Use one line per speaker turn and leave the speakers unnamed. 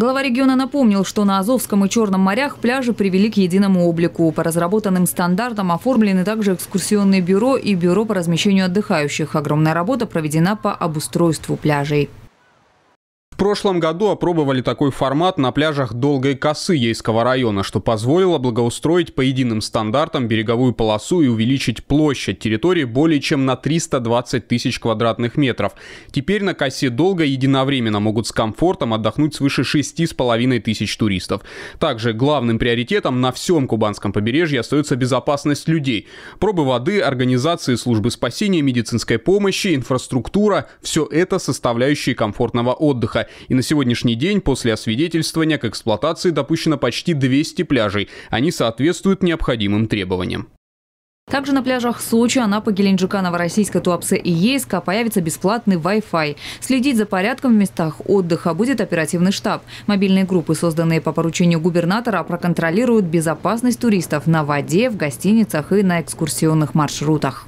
Глава региона напомнил, что на Азовском и Черном морях пляжи привели к единому облику. По разработанным стандартам оформлены также экскурсионные бюро и бюро по размещению отдыхающих. Огромная работа проведена по обустройству пляжей
прошлом году опробовали такой формат на пляжах Долгой Косы Ейского района, что позволило благоустроить по единым стандартам береговую полосу и увеличить площадь территории более чем на 320 тысяч квадратных метров. Теперь на косе Долго единовременно могут с комфортом отдохнуть свыше 6,5 тысяч туристов. Также главным приоритетом на всем Кубанском побережье остается безопасность людей. Пробы воды, организации службы спасения, медицинской помощи, инфраструктура – все это составляющие комфортного отдыха. И на сегодняшний день после освидетельствования к эксплуатации допущено почти 200 пляжей. Они соответствуют необходимым требованиям.
Также на пляжах Сочи, Анапа, Геленджика, Новороссийска, Туапсе и Ейска появится бесплатный Wi-Fi. Следить за порядком в местах отдыха будет оперативный штаб. Мобильные группы, созданные по поручению губернатора, проконтролируют безопасность туристов на воде, в гостиницах и на экскурсионных маршрутах.